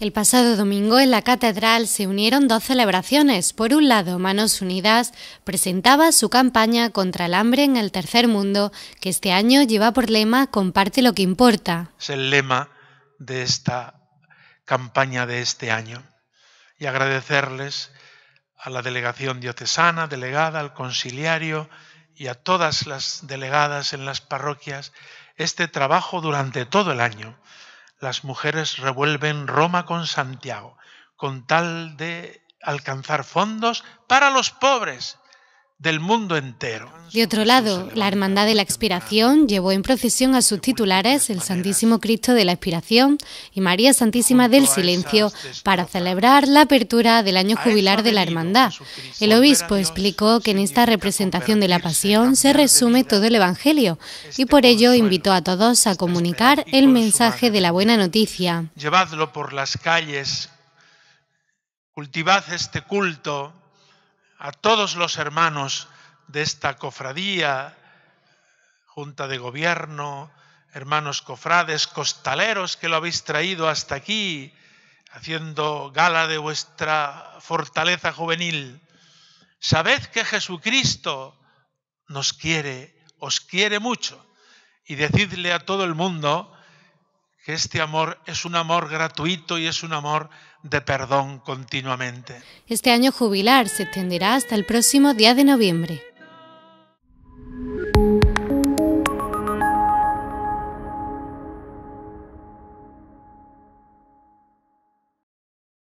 El pasado domingo en la catedral se unieron dos celebraciones. Por un lado, Manos Unidas presentaba su campaña contra el hambre en el tercer mundo, que este año lleva por lema Comparte lo que importa. Es el lema de esta campaña de este año. Y agradecerles a la delegación diocesana, delegada, al conciliario y a todas las delegadas en las parroquias este trabajo durante todo el año las mujeres revuelven Roma con Santiago, con tal de alcanzar fondos para los pobres del mundo entero. De otro lado, la Hermandad de la Expiración llevó en procesión a sus titulares el Santísimo Cristo de la Expiración y María Santísima del Silencio para celebrar la apertura del año jubilar de la Hermandad. El obispo explicó que en esta representación de la Pasión se resume todo el Evangelio y este por ello invitó a todos a comunicar el mensaje de la buena noticia. Llevadlo por las calles, cultivad este culto a todos los hermanos de esta cofradía, junta de gobierno, hermanos cofrades, costaleros que lo habéis traído hasta aquí, haciendo gala de vuestra fortaleza juvenil. Sabed que Jesucristo nos quiere, os quiere mucho, y decidle a todo el mundo este amor es un amor gratuito y es un amor de perdón continuamente. Este año jubilar se extenderá hasta el próximo día de noviembre.